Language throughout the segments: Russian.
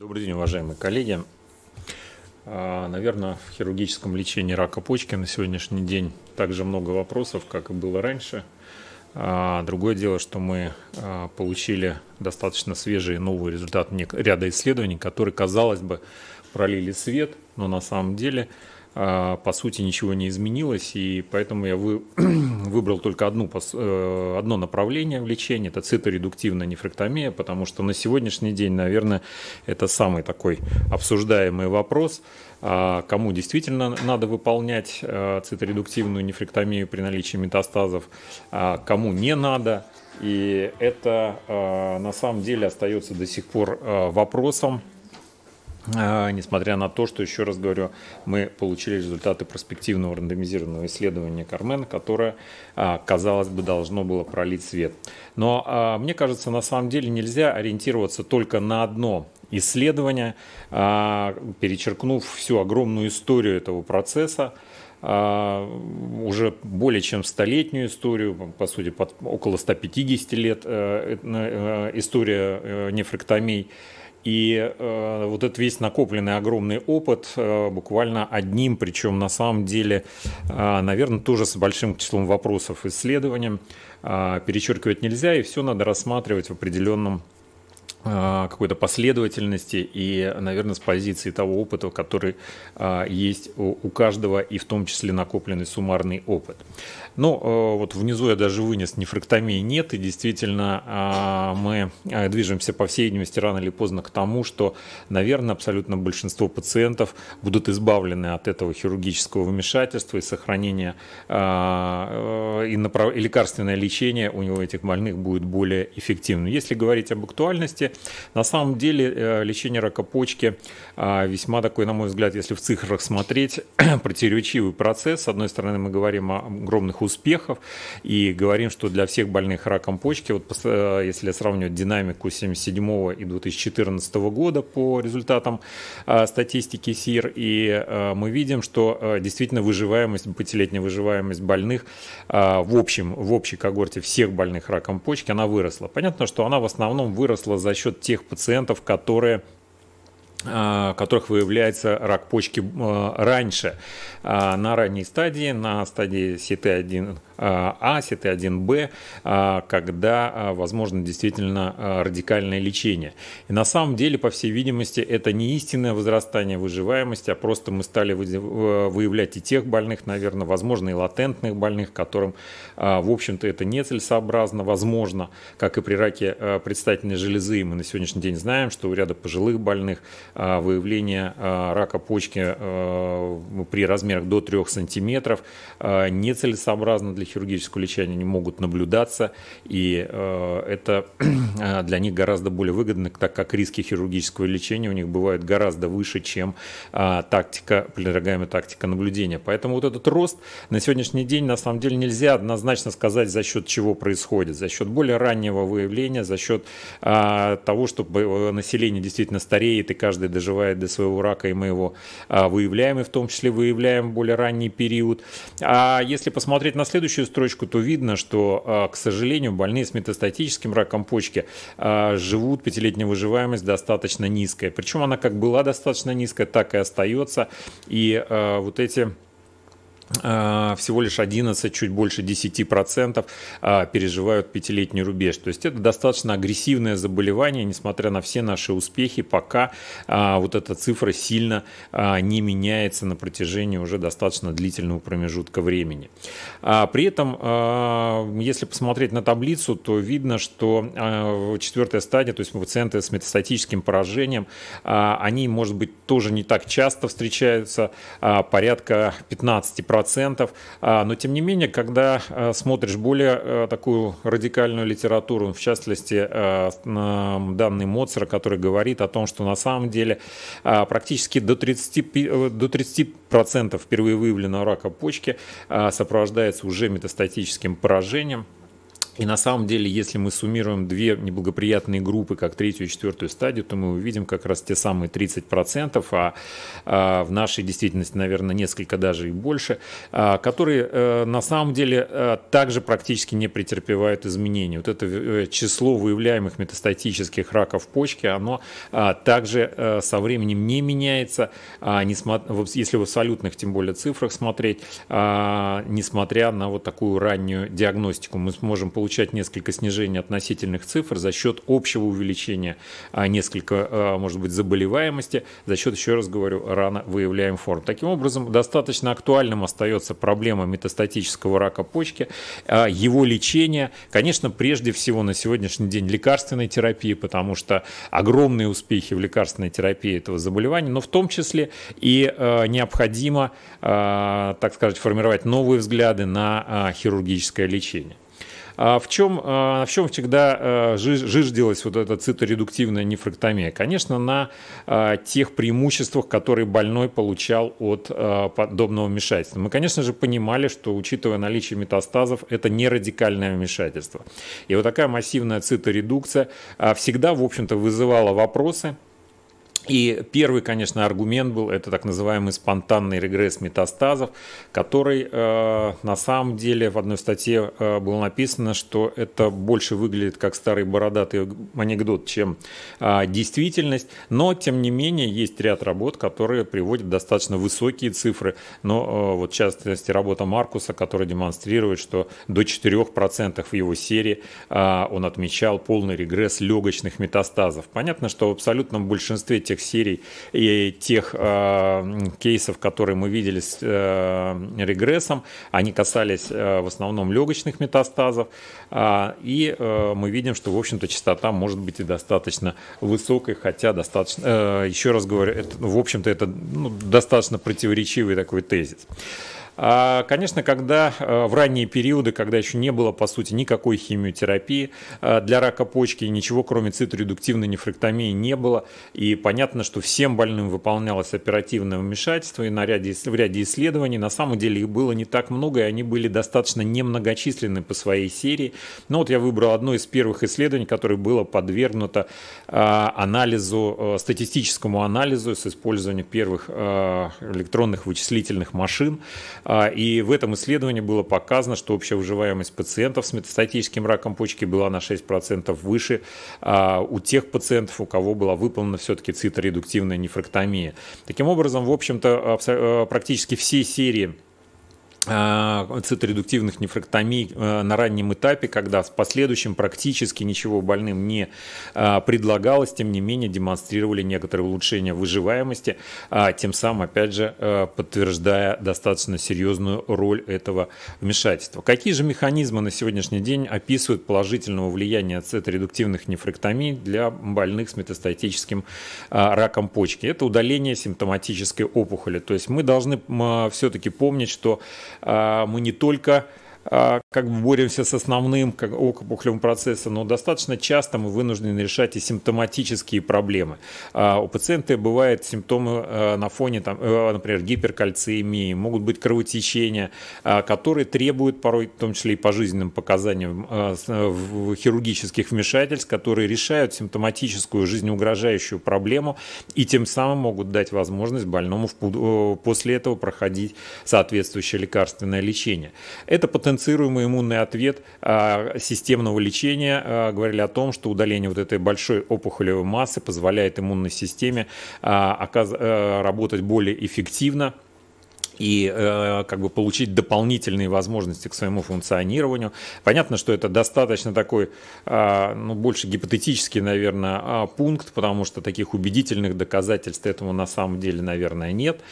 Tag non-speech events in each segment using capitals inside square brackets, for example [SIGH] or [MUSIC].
Добрый день, уважаемые коллеги. А, наверное, в хирургическом лечении рака почки на сегодняшний день также много вопросов, как и было раньше. А, другое дело, что мы а, получили достаточно свежий и новый результат ряда исследований, которые, казалось бы, пролили свет, но на самом деле – а, по сути ничего не изменилось, и поэтому я вы, [CLEARS THROAT] выбрал только одну, э, одно направление в лечении, это циторедуктивная нефректомия, потому что на сегодняшний день, наверное, это самый такой обсуждаемый вопрос, а, кому действительно надо выполнять э, циторедуктивную нефректомию при наличии метастазов, а кому не надо, и это на самом деле остается до сих пор вопросом, а, несмотря на то, что, еще раз говорю, мы получили результаты проспективного рандомизированного исследования Кармен, которое, а, казалось бы, должно было пролить свет. Но а, мне кажется, на самом деле нельзя ориентироваться только на одно исследование, перечеркнув всю огромную историю этого процесса, уже более чем столетнюю историю, по сути, под около 150 лет э, э, э, история нефректомий, и э, вот этот весь накопленный огромный опыт э, буквально одним, причем на самом деле, э, наверное, тоже с большим числом вопросов исследованием э, перечеркивать нельзя, и все надо рассматривать в определенном э, какой-то последовательности и, наверное, с позиции того опыта, который э, есть у каждого, и в том числе накопленный суммарный опыт. Ну, э, вот внизу я даже вынес нефректомии нет, и действительно а, мы э, движемся, по всей видимости, рано или поздно к тому, что, наверное, абсолютно большинство пациентов будут избавлены от этого хирургического вмешательства и сохранения а, э, и, направ... и лекарственное лечение у него этих больных будет более эффективным. Если говорить об актуальности, на самом деле лечение рака почки а, весьма такой, на мой взгляд, если в цифрах смотреть, [CLEARS THROAT] противоречивый процесс. С одной стороны, мы говорим о огромных успехов и говорим, что для всех больных раком почки, вот э, если сравнивать динамику 77 и 2014 года по результатам э, статистики СИР, и э, мы видим, что действительно выживаемость, пятилетняя выживаемость больных в общем, в общей когорте всех больных раком почки, она выросла. Понятно, что она в основном выросла за счет тех пациентов, которые а, которых выявляется рак почки а, раньше, а, на ранней стадии, на стадии ст 1 а, СТ1Б, когда возможно действительно радикальное лечение. И на самом деле, по всей видимости, это не истинное возрастание выживаемости, а просто мы стали выявлять и тех больных, наверное, возможно, и латентных больных, которым, в общем-то, это нецелесообразно, возможно, как и при раке предстательной железы. Мы на сегодняшний день знаем, что у ряда пожилых больных а, выявление а, рака почки а, ну, при размерах до 3 сантиметров нецелесообразно для хирургического лечения, они могут наблюдаться, и это [CLEARS THROAT] для них гораздо более выгодно, так как риски хирургического лечения у них бывают гораздо выше, чем тактика, предлагаемая тактика наблюдения. Поэтому вот этот рост на сегодняшний день на самом деле нельзя однозначно сказать, за счет чего происходит. За счет более раннего выявления, за счет того, чтобы население действительно стареет и каждый каждый доживает до своего рака, и мы его а, выявляем, и в том числе выявляем более ранний период. А если посмотреть на следующую строчку, то видно, что, а, к сожалению, больные с метастатическим раком почки а, живут, пятилетняя выживаемость достаточно низкая. Причем она как была достаточно низкая, так и остается. И вот эти а, всего лишь 11, чуть больше 10% а, переживают пятилетний рубеж. То есть это достаточно агрессивное заболевание, несмотря на все наши успехи, пока а, вот эта цифра сильно не меняется на протяжении уже достаточно длительного промежутка времени. При этом, если посмотреть на таблицу, то видно, что четвертая стадия, то есть пациенты с метастатическим поражением, они, может быть, тоже не так часто встречаются, порядка 15% процентов. А, но тем не менее, когда а, смотришь более а, такую радикальную литературу, в частности, данный Моцера, который говорит о том, что на самом деле практически до 30%, э, до 30 впервые выявленного рака почки сопровождается уже метастатическим поражением. И на самом деле, если мы суммируем две неблагоприятные группы, как третью и четвертую стадию, то мы увидим как раз те самые 30%, а, а в нашей действительности, наверное, несколько даже и больше, а, которые а, на самом деле а, также практически не претерпевают изменений. Вот это э, число выявляемых метастатических раков почки, оно а, также а, со временем не меняется, а, не смо... если в абсолютных, тем более, цифрах смотреть, а, несмотря на вот такую раннюю диагностику. Мы сможем получить получать несколько снижений относительных цифр за счет общего увеличения а, несколько, а, может быть, заболеваемости, за счет, еще раз говорю, рано выявляем форм. Таким образом, достаточно актуальным остается проблема метастатического рака почки, а, его лечение, конечно, прежде всего на сегодняшний день лекарственной терапии, потому что огромные успехи в лекарственной терапии этого заболевания, но в том числе и необходимо, так сказать, формировать новые взгляды на хирургическое лечение. А в чем, а, в чем всегда э, жиж, вот эта циторедуктивная нефрактомия? Конечно, на а, тех преимуществах, которые больной получал от э, подобного вмешательства. Мы, конечно же, понимали, что, учитывая наличие метастазов, это не радикальное вмешательство. И вот такая массивная циторедукция всегда, в общем-то, вызывала вопросы – и первый, конечно, аргумент был, это так называемый спонтанный регресс метастазов, который э, на самом деле в одной статье э, было написано, что это больше выглядит как старый бородатый анекдот, чем э, действительность. Но, тем не менее, есть ряд работ, которые приводят достаточно высокие цифры. Но э, вот в частности работа Маркуса, которая демонстрирует, что до 4% в его серии э, он отмечал полный регресс легочных метастазов. Понятно, что в абсолютном большинстве тех серий и тех э, кейсов, которые мы видели с э, регрессом, они касались э, в основном легочных метастазов, а, и мы видим, что, в общем-то, частота может быть и достаточно высокой, хотя достаточно, еще раз говорю, это, в общем-то, это ну, достаточно противоречивый такой тезис. А, конечно, когда э, в ранние периоды, когда еще не было, по сути, никакой химиотерапии э, для рака почки, ничего кроме циторедуктивной нефректомии не было, и понятно, что всем больным выполнялось оперативное вмешательство, и на ряде, в ряде исследований на самом деле их было не так много, и они были достаточно немногочисленны по своей серии. Но ну, вот я выбрал одно из первых исследований, которое было подвергнуто э, анализу, статистическому анализу с использованием первых электронных вычислительных машин. А, и в этом исследовании было показано, что общая выживаемость пациентов с метастатическим раком почки была на 6% выше а, у тех пациентов, у кого была выполнена все-таки циторедуктивная нефрактомия. Таким образом, в общем-то, э, практически все серии а, циторедуктивных нефректомий э, на раннем этапе, когда с последующим практически ничего больным не а, предлагалось, тем не менее демонстрировали некоторые улучшения выживаемости, а, тем самым, опять же, э, подтверждая достаточно серьезную роль этого вмешательства. Какие же механизмы на сегодняшний день описывают положительного влияния циторедуктивных нефректомий для больных с метастатическим раком почки? Это удаление симптоматической опухоли. То есть мы должны все-таки помнить, что а, мы не только а, как бы боремся с основным как опухолевым процессом, но достаточно часто мы вынуждены решать и симптоматические проблемы. А, у пациента бывают симптомы э, на фоне, там, э, например, гиперкальциемии, могут быть кровотечения, а, которые требуют порой, в том числе и по жизненным показаниям, э, хирургических вмешательств, которые решают симптоматическую жизнеугрожающую проблему и тем самым могут дать возможность больному после этого проходить соответствующее лекарственное лечение. Это потенциально потенцируемый иммунный ответ а, системного лечения а, говорили о том, что удаление вот этой большой опухолевой массы позволяет иммунной системе а, работать более эффективно, и э, как бы получить дополнительные возможности к своему функционированию. Понятно, что это достаточно такой, э, ну, больше гипотетический, наверное, а, пункт, потому что таких убедительных доказательств этому на самом деле, наверное, нет.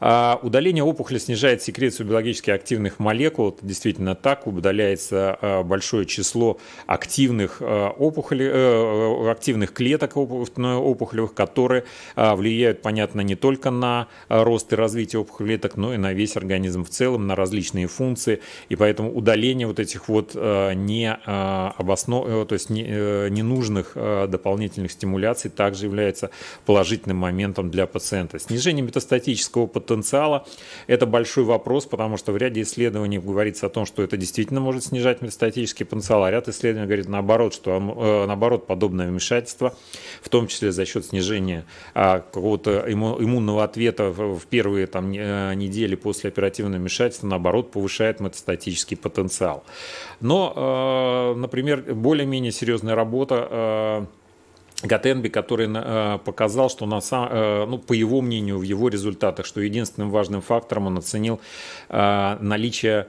Э, удаление опухоли снижает секрецию биологически активных молекул. Это действительно так. Удаляется э, большое число активных э, опухолей, э, э активных клеток опухолевых, которые э, влияют, понятно, не только на э, рост и развитие опухолевых клеток, но больное на весь организм в целом, на различные функции, и поэтому удаление вот этих вот э, не э, обоснов... Э, то есть ненужных дополнительных стимуляций также является положительным моментом для пациента. Снижение метастатического потенциала – это большой вопрос, потому что в ряде исследований говорится о том, что это действительно может снижать метастатический потенциал, а ряд исследований говорит наоборот, что наоборот подобное вмешательство, в том числе за счет снижения какого-то иммунного ответа в первые там недели недели после оперативного вмешательства, наоборот, повышает метастатический потенциал. Но, э, например, более-менее серьезная работа э, Гатенби, который э, показал, что на сам, ну, по его мнению, в его результатах, что единственным важным фактором он оценил наличие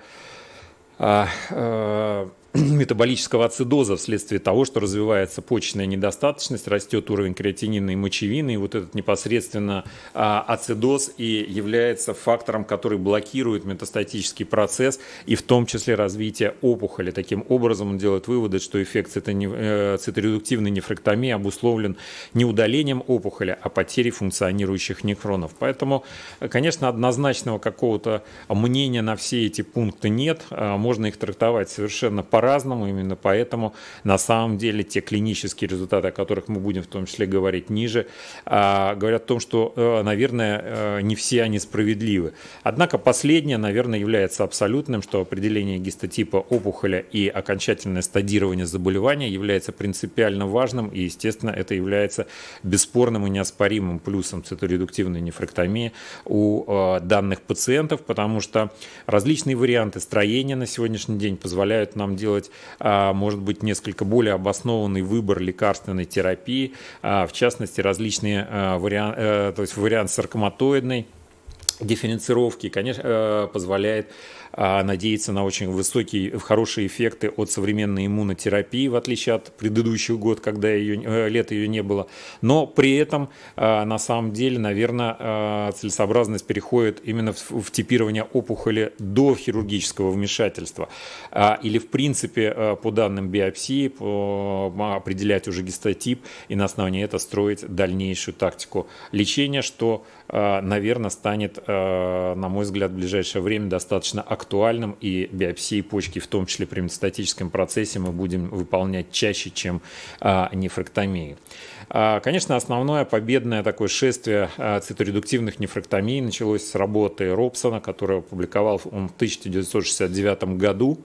[CLEARS THROAT] метаболического ацидоза вследствие того, что развивается почечная недостаточность, растет уровень креатинина и мочевины, и вот этот непосредственно а, ацидоз и является фактором, который блокирует метастатический процесс и в том числе развитие опухоли. Таким образом, он делает выводы, что эффект э, циторедуктивной нефректомии обусловлен не удалением опухоли, а потерей функционирующих нефронов. Поэтому, конечно, однозначного какого-то мнения на все эти пункты нет. А, можно их трактовать совершенно по по-разному, именно поэтому на самом деле те клинические результаты, о которых мы будем в том числе говорить ниже, а, говорят о том, что, э, наверное, э, не все они справедливы. Однако последнее, наверное, является абсолютным, что определение гистотипа опухоля и окончательное стадирование заболевания является принципиально важным, и, естественно, это является бесспорным и неоспоримым плюсом циторедуктивной нефректомии у э, данных пациентов, потому что различные варианты строения на сегодняшний день позволяют нам делать сделать, а, может быть, несколько более обоснованный выбор лекарственной терапии, а, в частности, различные а, варианты, э, то есть вариант саркоматоидной дифференцировки, конечно, э, позволяет а, надеется на очень высокие, хорошие эффекты от современной иммунотерапии, в отличие от предыдущего года, когда ее, э, лет ее не было. Но при этом, а, на самом деле, наверное, а, целесообразность переходит именно в типирование опухоли до хирургического вмешательства. Или, в принципе, по данным биопсии, определять уже гистотип и на основании этого строить дальнейшую тактику лечения, что, наверное, станет, на мой взгляд, в ближайшее время достаточно актуальным актуальным, и биопсии почки, в том числе при метастатическом процессе, мы будем выполнять чаще, чем а, нефректомии. А, конечно, основное победное такое шествие а, циторедуктивных нефректомий началось с работы Робсона, которую опубликовал он в 1969 году.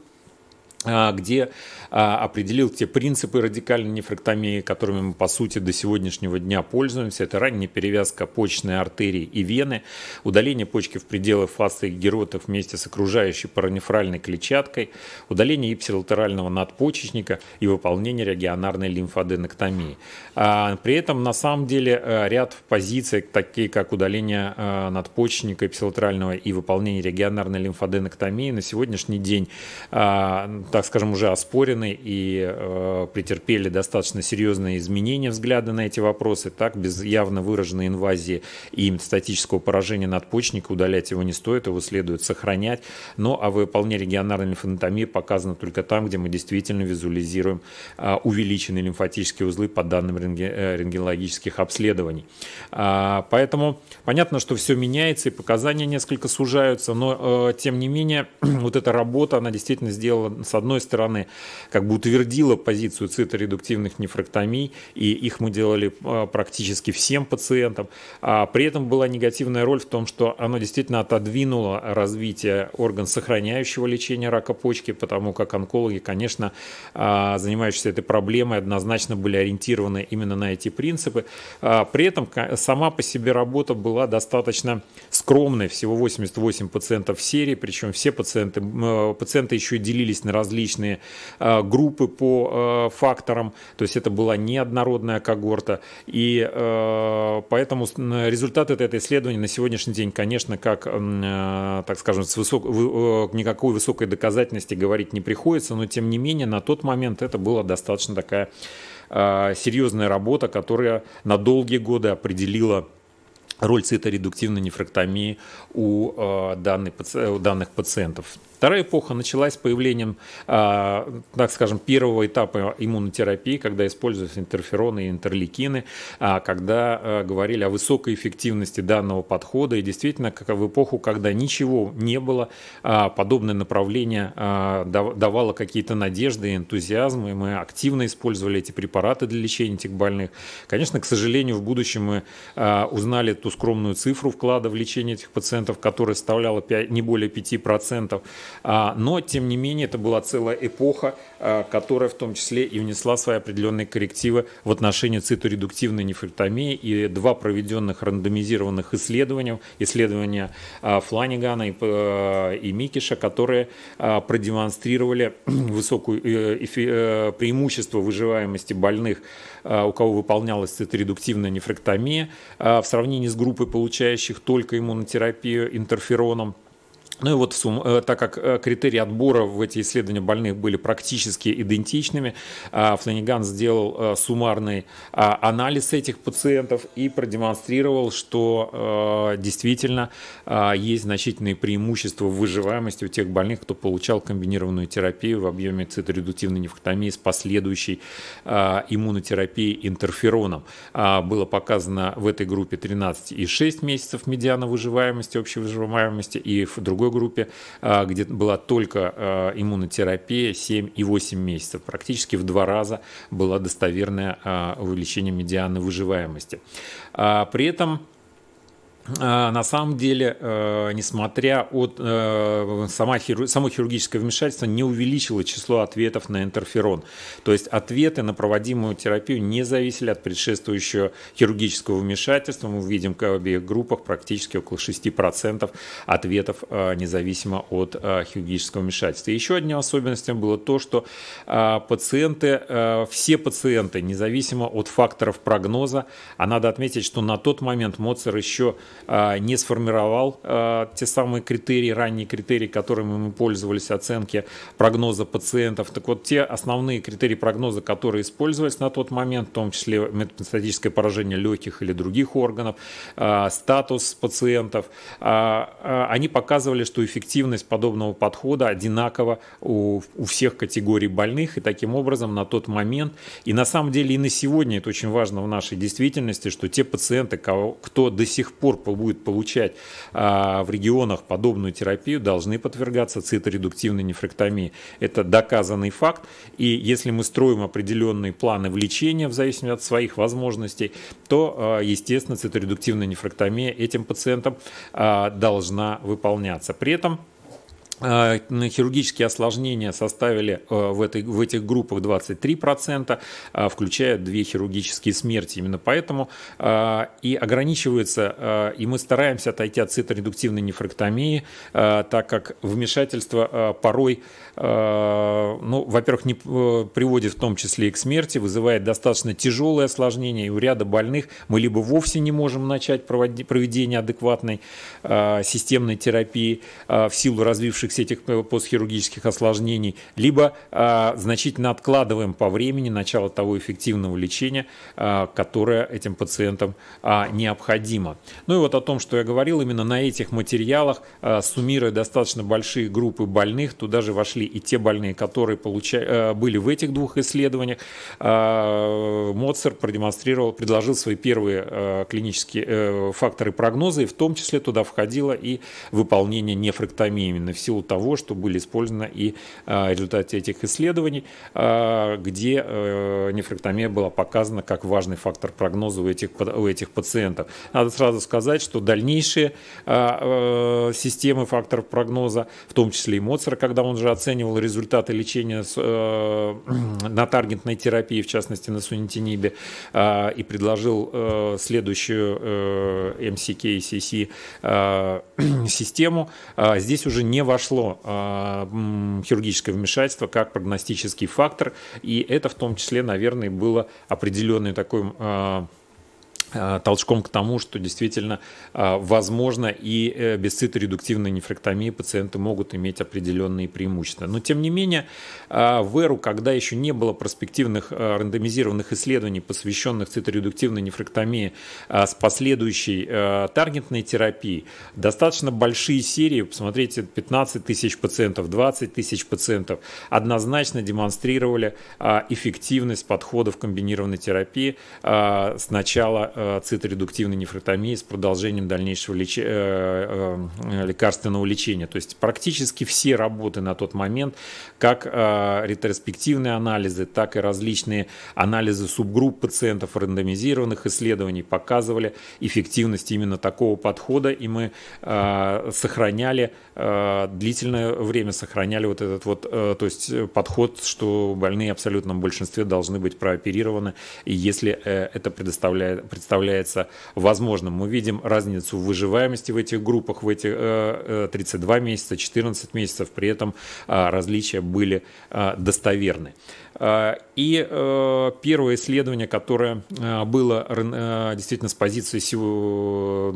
А, где а, определил те принципы радикальной нефректомии, которыми мы, по сути, до сегодняшнего дня пользуемся. Это ранняя перевязка почечной артерии и вены, удаление почки в пределах фасции геротов вместе с окружающей паранефральной клетчаткой, удаление ипсилатерального надпочечника и выполнение регионарной лимфоденоктомии. А, при этом, на самом деле, э, ряд позиций, такие как удаление э, надпочечника ипсилатерального и выполнение регионарной лимфоденоктомии, на сегодняшний день так скажем, уже оспорены и э, претерпели достаточно серьезные изменения взгляда на эти вопросы. Так, без явно выраженной инвазии и статического поражения надпочечника удалять его не стоит, его следует сохранять. Но ну, а вполне регионарной лимфанатомии показано только там, где мы действительно визуализируем э, увеличенные лимфатические узлы по данным рентге, э, рентгенологических обследований. А, поэтому понятно, что все меняется и показания несколько сужаются, но э, тем не менее [CLEARS THROAT] вот эта работа, она действительно сделала одной стороны, как бы утвердила позицию циторедуктивных нефрэктомий и их мы делали а, практически всем пациентам. А при этом была негативная роль в том, что оно действительно отодвинуло развитие орган сохраняющего лечения рака почки, потому как онкологи, конечно, а, занимающиеся этой проблемой, однозначно были ориентированы именно на эти принципы. А, при этом сама по себе работа была достаточно скромной, всего 88 пациентов в серии, причем все пациенты, пациенты еще и делились на разные различные э, группы по э, факторам, то есть это была неоднородная когорта, и э, поэтому результаты этого исследования на сегодняшний день, конечно, как, так скажем, с высок... никакой высокой доказательности говорить не приходится, но тем не менее на тот момент это была достаточно такая серьезная работа, которая на долгие годы определила роль циторедуктивной нефректомии у, данных пациентов. Вторая эпоха началась с появлением, а, так скажем, первого этапа иммунотерапии, когда используются интерфероны и интерлейкины, а, когда а, говорили о высокой эффективности данного подхода. И действительно, как в эпоху, когда ничего не было, подобное направление давало какие-то надежды и энтузиазм, и мы активно использовали эти препараты для лечения этих больных. Конечно, к сожалению, в будущем мы узнали ту скромную цифру вклада в лечение этих пациентов, которая составляла 5, не более 5%. А, но, тем не менее, это была целая эпоха, а, которая в том числе и внесла свои определенные коррективы в отношении циторедуктивной нефритомии. И два проведенных рандомизированных исследования, исследования а, Фланигана и Микиша, которые продемонстрировали [CLEARS THROAT] высокую э, э, преимущество выживаемости больных, у кого выполнялась циторедуктивная нефректомия в сравнении с группой, получающих только иммунотерапию интерфероном. Ну и вот э, так как э, критерии отбора в эти исследования больных были практически идентичными, а Фланиган сделал э, суммарный а, анализ этих пациентов и продемонстрировал, что действительно а, есть значительные преимущества в выживаемости у тех больных, кто получал комбинированную терапию в объеме циторедуктивной невхотомии с последующей иммунотерапией интерфероном. Было показано в этой группе 13,6 месяцев медиана выживаемости, общей выживаемости, и в другой второй группе, а, где была только а, иммунотерапия 7 и 8 месяцев. Практически в два раза было достоверное а, увеличение медианы выживаемости. При этом а, на самом деле, э, несмотря от э, сама хиру, само хирургическое вмешательство, не увеличило число ответов на интерферон. То есть ответы на проводимую терапию не зависели от предшествующего хирургического вмешательства. Мы видим в обеих группах практически около 6% ответов э, независимо от хирургического вмешательства. Еще одной особенностью было то, что пациенты, все пациенты, независимо от факторов прогноза, а надо отметить, что на тот момент Моцер еще а, не сформировал а, те самые критерии, ранние критерии, которыми мы пользовались, оценки прогноза пациентов. Так вот, те основные критерии прогноза, которые использовались на тот момент, в том числе метастатическое поражение легких или других органов, а, статус пациентов, они показывали, что эффективность подобного подхода одинакова у, всех категорий больных, и таким образом на тот момент, и на самом деле и на сегодня, это очень важно в нашей действительности, что те пациенты, кто до сих пор будет получать а, в регионах подобную терапию, должны подвергаться циторедуктивной нефректомии. Это доказанный факт. И если мы строим определенные планы в лечении в зависимости от своих возможностей, то, а, естественно, циторедуктивная нефрактомия этим пациентам а, должна выполняться. При этом а, хирургические осложнения составили э, в, этой, в этих группах 23%, а, включая две хирургические смерти. Именно поэтому а, и ограничивается, и мы стараемся отойти от циторедуктивной нефрактомии, так как вмешательство порой, ну, во-первых, не э, приводит в том числе и к смерти, вызывает достаточно тяжелые осложнения, и у ряда больных мы либо вовсе не можем начать проведение адекватной системной терапии в силу развившихся индекс этих э, постхирургических осложнений, либо а, значительно откладываем по времени начало того эффективного лечения, а, которое этим пациентам а, необходимо. Ну и вот о том, что я говорил, именно на этих материалах, а, суммируя достаточно большие группы больных, туда же вошли и те больные, которые получа... Э, были в этих двух исследованиях, а, Моцер продемонстрировал, предложил свои первые а, клинические а, факторы прогноза, и в том числе туда входило и выполнение нефректомии именно в силу силу того, что были использованы и э, результаты этих исследований, э, где э, нефректомия была показана как важный фактор прогноза у этих, у этих пациентов. Надо сразу сказать, что дальнейшие системы факторов прогноза, в том числе и Моцер, когда он же оценивал результаты лечения [CLEARS THROAT] на таргетной терапии, в частности на сунитинибе, и предложил следующую MCK-CC [CLEARS THROAT] систему, здесь уже не вошел прошло а, хирургическое вмешательство как прогностический фактор, и это в том числе, наверное, было определенной такой а, Э, толчком к тому, что действительно э, возможно и э, без циторедуктивной нефректомии пациенты могут иметь определенные преимущества. Но тем не менее, в эру, когда еще не было перспективных рандомизированных исследований, посвященных циторедуктивной нефректомии с последующей таргетной терапией, достаточно большие серии, посмотрите, 15 тысяч пациентов, 20 тысяч пациентов, однозначно демонстрировали эффективность подхода в комбинированной терапии сначала начала Э, циторедуктивной нефротомии с продолжением дальнейшего леч... Э, э, лекарственного лечения. То есть практически все работы на тот момент, как ретроспективные анализы, так и различные анализы субгрупп пациентов рандомизированных исследований показывали эффективность именно такого подхода, и мы сохраняли длительное время сохраняли вот этот вот, то есть подход, что больные в абсолютном большинстве должны быть прооперированы, И если это предоставляет, представляет представляется возможным. Мы видим разницу в выживаемости в этих группах, в эти 32 э, э, месяца, 14 месяцев, при этом э, различия были достоверны. И первое исследование, которое было действительно с позиции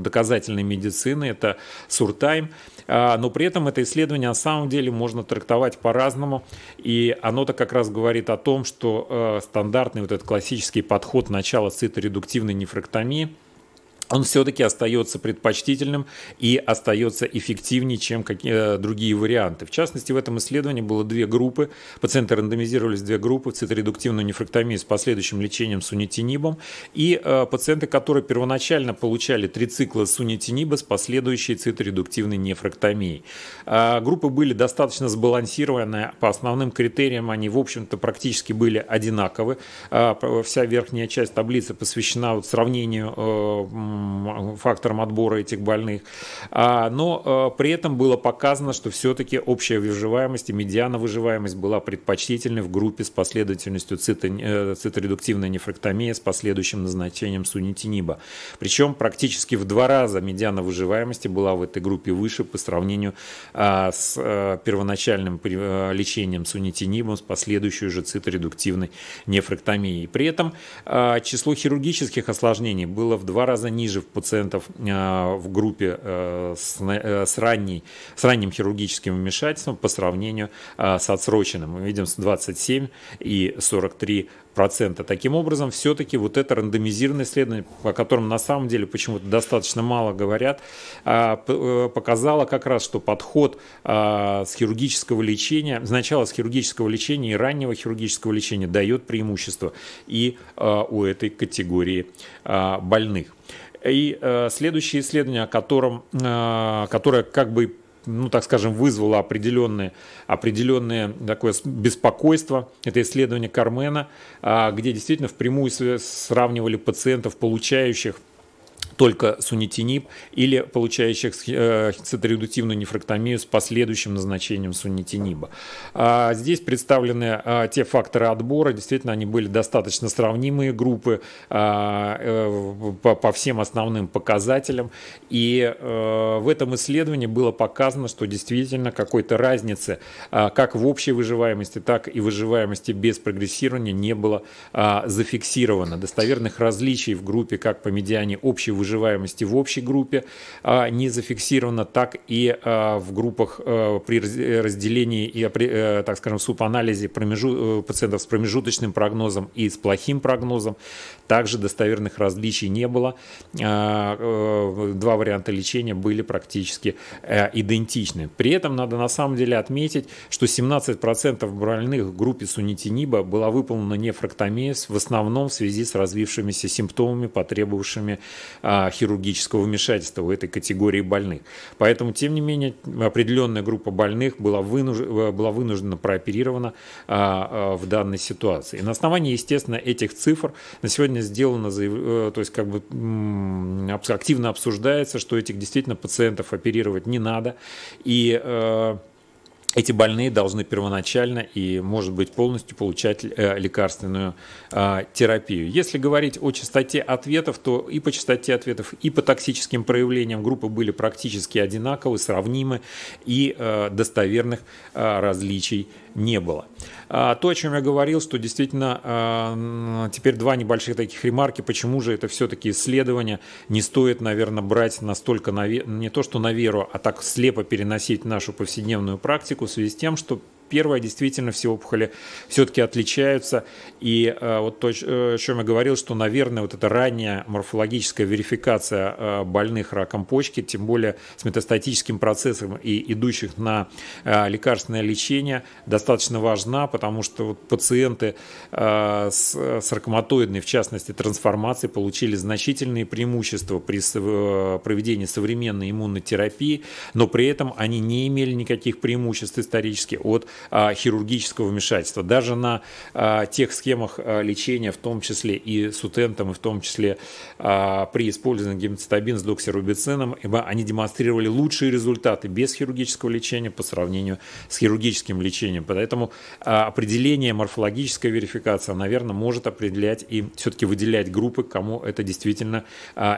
доказательной медицины, это Суртайм. Sure а, но при этом это исследование на самом деле можно трактовать по-разному, и оно-то как раз говорит о том, что э, стандартный вот этот классический подход начала циторедуктивной нефрактомии – он все-таки остается предпочтительным и остается эффективнее, чем какие э, другие варианты. В частности, в этом исследовании было две группы. Пациенты рандомизировались две группы. Циторедуктивную нефректомию с последующим лечением сунитинибом и э, пациенты, которые первоначально получали три цикла сунитиниба с последующей циторедуктивной нефрэктомией. Э, группы были достаточно сбалансированы. По основным критериям они, в общем-то, практически были одинаковы. вся верхняя часть таблицы посвящена вот сравнению фактором отбора этих больных. А, но э, при этом было показано, что все-таки общая выживаемость и медиана выживаемость была предпочтительной в группе с последовательностью э, циторедуктивной нефректомии с последующим назначением сунитиниба. Причем практически в два раза медиана выживаемости была в этой группе выше по сравнению а, с э, первоначальным лечением сунитинибом с последующей же циторедуктивной нефректомией. При этом а, число хирургических осложнений было в два раза ниже ниже пациентов э, в группе э, с, э, с, ранней, с ранним хирургическим вмешательством по сравнению с отсроченным. Мы видим 27 и 43 процента. Таким образом, все-таки вот это рандомизированное исследование, о котором на самом деле почему-то достаточно мало говорят, а, э, показало как раз, что подход а, с хирургического лечения, сначала с хирургического лечения и раннего хирургического лечения дает преимущество и а, у этой категории больных. И э, следующее исследование, о котором, которое как бы ну так скажем, вызвало определенное, определенное такое беспокойство. Это исследование Кармена, а, где действительно впрямую сравнивали пациентов, получающих только сунитинип или получающих хицидоредуктивную э, нефрактомию с последующим назначением сунитиниба. А, здесь представлены а, те факторы отбора, действительно они были достаточно сравнимые группы а, э, по всем основным показателям, и э, в этом исследовании было показано, что действительно какой-то разницы как в общей выживаемости, так и выживаемости без прогрессирования не было зафиксировано. Достоверных различий в группе как по медиане общей выживаемости, выживаемости в общей группе а, не зафиксировано, так и а, в группах а, при разделении и, э, так скажем, субанализе промежу... Э, пациентов с промежуточным прогнозом и с плохим прогнозом также достоверных различий не было. Э, два варианта лечения были практически идентичны. При этом надо на самом деле отметить, что 17% больных в группе сунитиниба была выполнена нефрактомия в основном в связи с развившимися симптомами, потребовавшими а, хирургического вмешательства у этой категории больных. Поэтому, тем не менее, определенная группа больных была, вынуж... Э, была вынуждена прооперирована а, а, в данной ситуации. И на основании, естественно, этих цифр на сегодня сделано, заяв... Э, то есть как бы активно обсуждается, что этих действительно пациентов оперировать не надо. И э, эти больные должны первоначально и, может быть, полностью получать э, лекарственную а, терапию. Если говорить о частоте ответов, то и по частоте ответов, и по токсическим проявлениям группы были практически одинаковы, сравнимы и э, достоверных а, различий не было. А, то, о чем я говорил, что действительно а, теперь два небольших таких ремарки, почему же это все-таки исследование не стоит, наверное, брать настолько на, не то что на веру, а так слепо переносить нашу повседневную практику в связи с тем, что первое действительно все опухоли все-таки отличаются. И э, вот то, э, о чем я говорил, что, наверное, вот эта ранняя морфологическая верификация э, больных раком почки, тем более с метастатическим процессом и идущих на лекарственное лечение, достаточно важна, потому что вот пациенты с, с ракоматоидной, в частности, трансформацией, получили значительные преимущества при проведении современной иммунной терапии, но при этом они не имели никаких преимуществ исторически от а, хирургического вмешательства. Даже на а, тех схемах а, лечения, в том числе и с утентом, и в том числе при использовании гемоцитабин с доксирубицином, они демонстрировали лучшие результаты без хирургического лечения по сравнению с хирургическим лечением. Поэтому определение морфологическая верификация, наверное, может определять и все-таки выделять группы, кому это действительно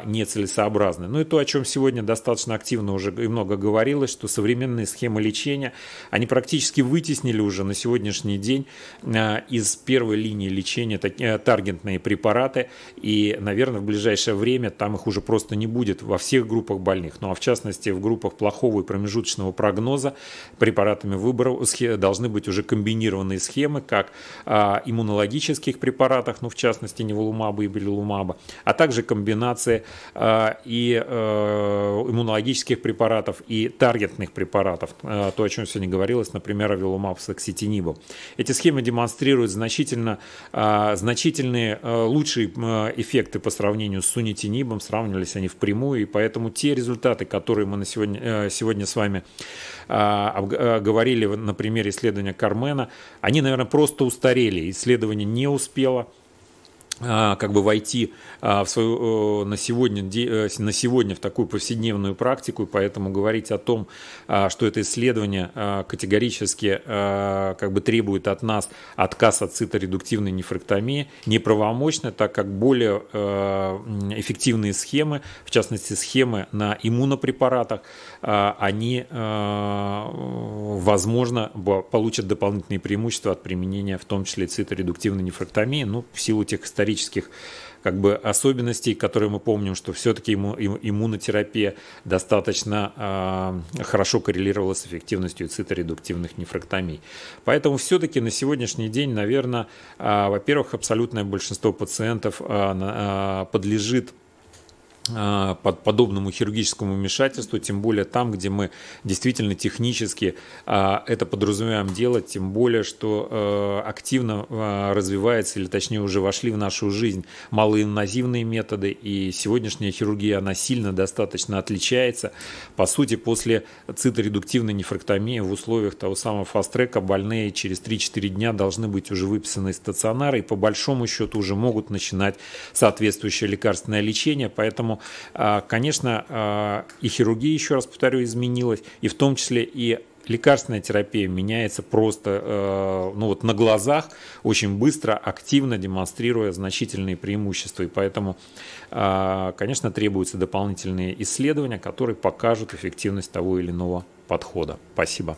нецелесообразно. Ну и то, о чем сегодня достаточно активно уже и много говорилось, что современные схемы лечения, они практически вытеснили вытеснили уже на сегодняшний день э, из первой линии лечения э, таргетные препараты, и, наверное, в ближайшее время там их уже просто не будет во всех группах больных, ну а в частности в группах плохого и промежуточного прогноза препаратами выбора должны быть уже комбинированные схемы, как э, иммунологических препаратах, ну в частности неволумаба и белилумаба, а также комбинации и иммунологических препаратов и таргетных препаратов, то, о чем сегодня говорилось, например, о Мапса к Окситинибом. Эти схемы демонстрируют значительно, а, значительные а, лучшие а, эффекты по сравнению с Сунитинибом, сравнивались они впрямую, и поэтому те результаты, которые мы на сегодня, э, сегодня с вами говорили на примере исследования Кармена, они, наверное, просто устарели, исследование не успело, а, как бы войти а, в свою, э, на, сегодня, э, на сегодня в такую повседневную практику, и поэтому говорить о том, а, что это исследование категорически как бы требует от нас отказ от циторедуктивной нефректомии, неправомочно, так как более эффективные схемы, в частности схемы на иммунопрепаратах, они, возможно, получат дополнительные преимущества от применения в том числе циторедуктивной нефрактомии, ну, в силу тех исторических исторических как бы особенностей, которые мы помним, что все-таки имму, иммунотерапия достаточно э, хорошо коррелировала с эффективностью циторедуктивных нефрактомий. Поэтому все-таки на сегодняшний день, наверное, э, а, во-первых, абсолютное большинство пациентов э, э, подлежит а, под подобному хирургическому вмешательству, тем более там, где мы действительно технически а, это подразумеваем делать, тем более, что а, активно развивается, или точнее уже вошли в нашу жизнь малоинвазивные методы, и сегодняшняя хирургия, она сильно достаточно отличается. По сути, после циторедуктивной нефрактомии в условиях того самого фаст-трека больные через 3-4 дня должны быть уже выписаны из стационара, и по большому счету уже могут начинать соответствующее лекарственное лечение, поэтому а, конечно, а, и хирургия, еще раз повторю, изменилась, и в том числе и лекарственная терапия меняется просто э, ну вот на глазах, очень быстро, активно демонстрируя значительные преимущества. И поэтому, а, конечно, требуются дополнительные исследования, которые покажут эффективность того или иного подхода. Спасибо.